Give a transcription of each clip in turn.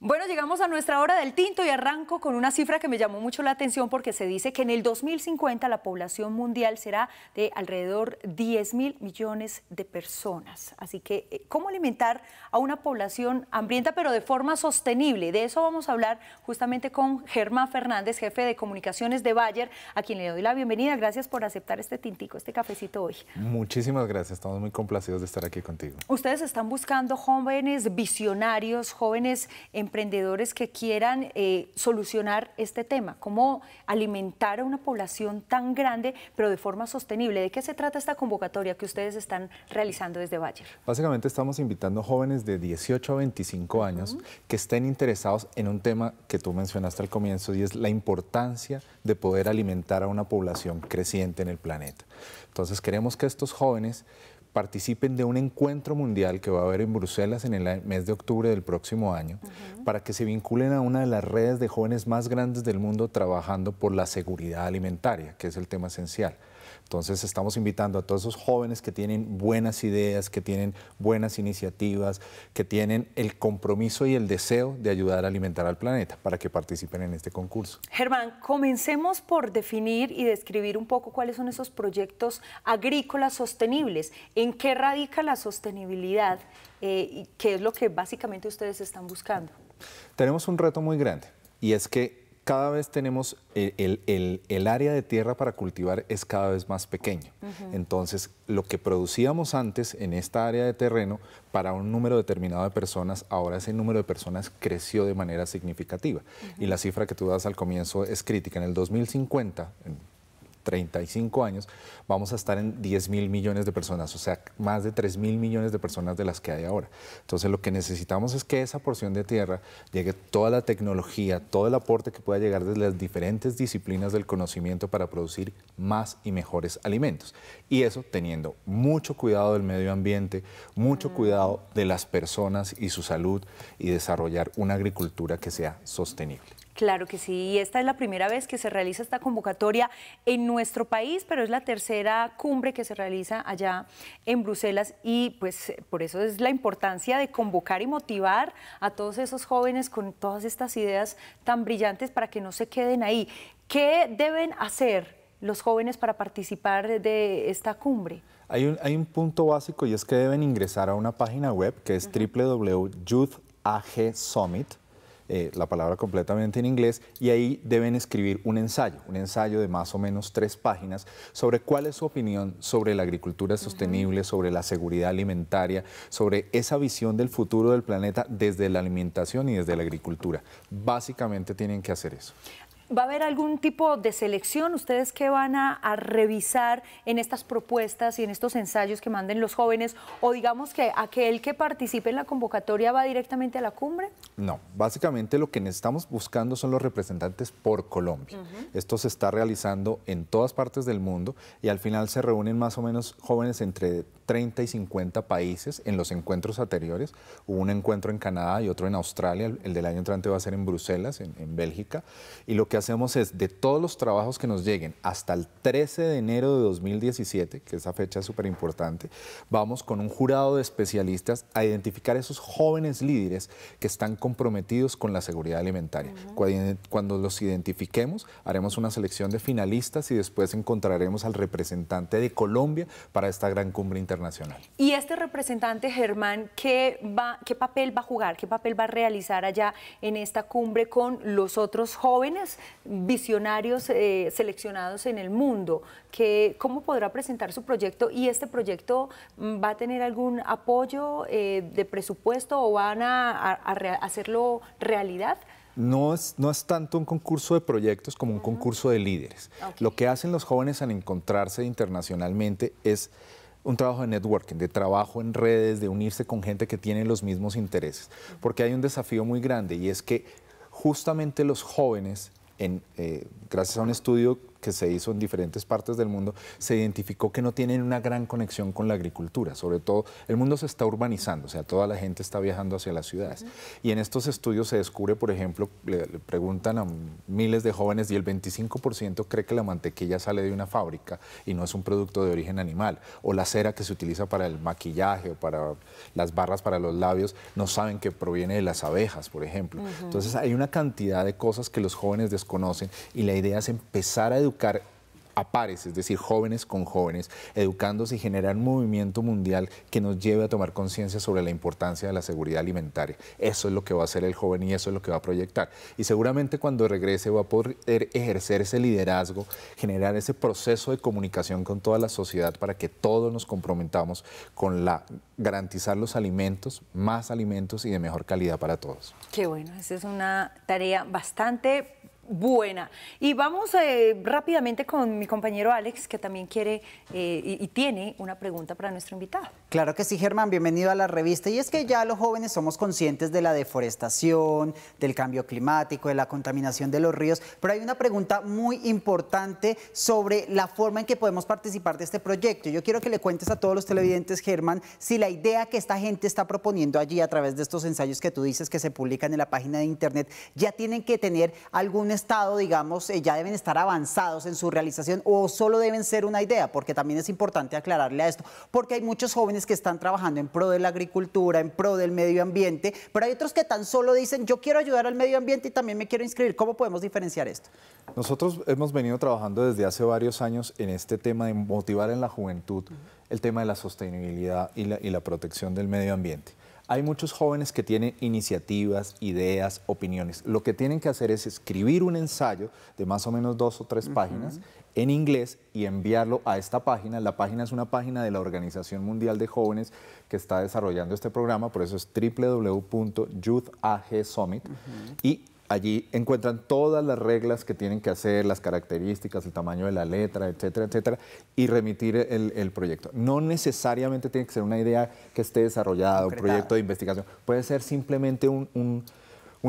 Bueno, llegamos a nuestra hora del tinto y arranco con una cifra que me llamó mucho la atención porque se dice que en el 2050 la población mundial será de alrededor 10 mil millones de personas. Así que, eh, ¿cómo alimentar a una población hambrienta pero de forma sostenible? De eso vamos a hablar justamente con Germán Fernández, jefe de comunicaciones de Bayer, a quien le doy la bienvenida. Gracias por aceptar este tintico, este cafecito hoy. Muchísimas gracias, estamos muy complacidos de estar aquí contigo. Ustedes están buscando jóvenes visionarios, jóvenes en emprendedores que quieran eh, solucionar este tema? ¿Cómo alimentar a una población tan grande, pero de forma sostenible? ¿De qué se trata esta convocatoria que ustedes están realizando desde Bayer? Básicamente estamos invitando jóvenes de 18 a 25 años que estén interesados en un tema que tú mencionaste al comienzo y es la importancia de poder alimentar a una población creciente en el planeta. Entonces queremos que estos jóvenes participen de un encuentro mundial que va a haber en Bruselas en el mes de octubre del próximo año, para que se vinculen a una de las redes de jóvenes más grandes del mundo trabajando por la seguridad alimentaria, que es el tema esencial. Entonces estamos invitando a todos esos jóvenes que tienen buenas ideas, que tienen buenas iniciativas, que tienen el compromiso y el deseo de ayudar a alimentar al planeta para que participen en este concurso. Germán, comencemos por definir y describir un poco cuáles son esos proyectos agrícolas sostenibles. ¿En qué radica la sostenibilidad eh, y qué es lo que básicamente ustedes están buscando? Tenemos un reto muy grande y es que cada vez tenemos eh, el, área de tierra para cultivar es cada vez más pequeño. Entonces, lo que producíamos antes en esta área de terreno para un número determinado de personas, ahora ese número de personas creció de manera significativa. Y la cifra que tú das al comienzo es crítica. En el 2050, 35 años, vamos a estar en 10 mil millones de personas, o sea, más de 3 mil millones de personas de las que hay ahora. Entonces, lo que necesitamos es que esa porción de tierra llegue toda la tecnología, todo el aporte que pueda llegar desde las diferentes disciplinas del conocimiento para producir más y mejores alimentos. Y eso teniendo mucho cuidado del medio ambiente, mucho mm. cuidado de las personas y su salud y desarrollar una agricultura que sea sostenible. Claro que sí, y esta es la primera vez que se realiza esta convocatoria en nuestro país, pero es la tercera cumbre que se realiza allá en Bruselas y pues por eso es la importancia de convocar y motivar a todos esos jóvenes con todas estas ideas tan brillantes para que no se queden ahí. ¿Qué deben hacer los jóvenes para participar de esta cumbre? Hay un, punto básico y es que deben ingresar a una página web que es uh eh, la palabra completamente en inglés, y ahí deben escribir un ensayo, un ensayo de más o menos tres páginas sobre cuál es su opinión sobre la agricultura sostenible, sobre la seguridad alimentaria, sobre esa visión del futuro del planeta desde la alimentación y desde la agricultura. Básicamente tienen que hacer eso. ¿Va a haber algún tipo de selección? ¿Ustedes qué van a, revisar en estas propuestas y en estos ensayos que manden los jóvenes? ¿O digamos que aquel que participe en la convocatoria va directamente a la cumbre? No, básicamente lo que estamos buscando son los representantes por Colombia. Esto se está realizando en todas partes del mundo y al final se reúnen más o menos jóvenes entre 30 y 50 países en los encuentros anteriores. Hubo un encuentro en Canadá y otro en Australia, el, del año entrante va a ser en Bruselas, en, en Bélgica. Y lo que hacemos es, de todos los trabajos que nos lleguen hasta el 13 de enero de 2017, que esa fecha es súper importante, vamos con un jurado de especialistas a identificar esos jóvenes líderes que están comprometidos con la seguridad alimentaria. Eh, cuando los identifiquemos, haremos una selección de finalistas y después encontraremos al representante de Colombia para esta gran cumbre internacional. ¿Y este representante, Germán, qué papel va a jugar, qué papel va a realizar allá en esta cumbre con los otros jóvenes? visionarios eh, seleccionados en el mundo. Que, ¿Cómo podrá presentar su proyecto? ¿Y este proyecto mm, va a tener algún apoyo eh, de presupuesto o van a, hacerlo realidad? No es, no es, tanto un concurso de proyectos como un concurso de líderes. Lo que hacen los jóvenes al encontrarse internacionalmente es un trabajo de networking, de trabajo en redes, de unirse con gente que tiene los mismos intereses. Porque hay un desafío muy grande y es que justamente los jóvenes en, eh, gracias a un estudio que se hizo en diferentes partes del mundo, se identificó que no tienen una gran conexión con la agricultura. Sobre todo, el mundo se está urbanizando, o sea, toda la gente está viajando hacia las ciudades. Y en estos estudios se descubre, por ejemplo, le, preguntan a miles de jóvenes y el 25% cree que la mantequilla sale de una fábrica y no es un producto de origen animal. O la cera que se utiliza para el maquillaje o para las barras para los labios, no saben que proviene de las abejas, por ejemplo. Entonces, hay una cantidad de cosas que los jóvenes desconocen y la idea es empezar a educar a pares, es decir, jóvenes con jóvenes, educándose y generar un movimiento mundial que nos lleve a tomar conciencia sobre la importancia de la seguridad alimentaria. Eso es lo que va a hacer el joven y eso es lo que va a proyectar. Y seguramente cuando regrese va a poder ejercer ese liderazgo, generar ese proceso de comunicación con toda la sociedad para que todos nos comprometamos con la garantizar los alimentos, más alimentos y de mejor calidad para todos. Qué bueno, esa es una tarea bastante buena. Y vamos eh, rápidamente con mi compañero Alex, que también quiere eh, y tiene una pregunta para nuestro invitado. Claro que sí, Germán, bienvenido a la revista. Y es que ya los jóvenes somos conscientes de la deforestación, del cambio climático, de la contaminación de los ríos, pero hay una pregunta muy importante sobre la forma en que podemos participar de este proyecto. Yo quiero que le cuentes a todos los televidentes, Germán, si la idea que esta gente está proponiendo allí a través de estos ensayos que tú dices que se publican en la página de Internet, ya tienen que tener algún estado, digamos, eh, ya deben estar avanzados en su realización o solo deben ser una idea, porque también es importante aclararle a esto, porque hay muchos jóvenes que están trabajando en pro de la agricultura, en pro del medio ambiente, pero hay otros que tan solo dicen, yo quiero ayudar al medio ambiente y también me quiero inscribir. ¿Cómo podemos diferenciar esto? Nosotros hemos venido trabajando desde hace varios años en este tema de motivar en la juventud el tema de la sostenibilidad y la, protección del medio ambiente. Hay muchos jóvenes que tienen iniciativas, ideas, opiniones. Lo que tienen que hacer es escribir un ensayo de más o menos dos o tres páginas en inglés y enviarlo a esta página. La página es una página de la Organización Mundial de Jóvenes que está desarrollando este programa, por eso es www.youthagsummit. Y allí encuentran todas las reglas que tienen que hacer, las características, el tamaño de la letra, etcétera, etcétera, y remitir el, proyecto. No necesariamente tiene que ser una idea que esté desarrollada, un proyecto de investigación. Puede ser simplemente un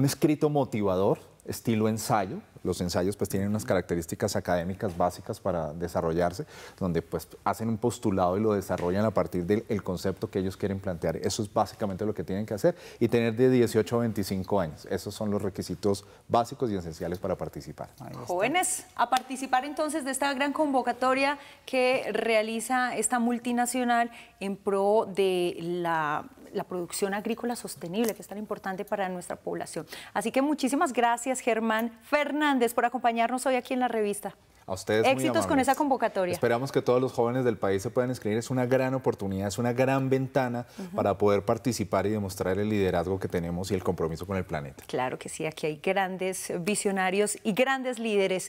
escrito motivador estilo ensayo. Los ensayos pues tienen unas características académicas básicas para desarrollarse, donde pues hacen un postulado y lo desarrollan a partir del concepto que ellos quieren plantear. Eso es básicamente lo que tienen que hacer y tener de 18 a 25 años. Esos son los requisitos básicos y esenciales para participar. Jóvenes, a participar entonces de esta gran convocatoria que realiza esta multinacional en pro de la la producción agrícola sostenible, que es tan importante para nuestra población. Así que muchísimas gracias, Germán Fernández, por acompañarnos hoy aquí en la revista. A ustedes. Éxitos con esa convocatoria. Esperamos que todos los jóvenes del país se puedan inscribir. Es una gran oportunidad, es una gran ventana para poder participar y demostrar el liderazgo que tenemos y el compromiso con el planeta. Claro que sí, aquí hay grandes visionarios y grandes líderes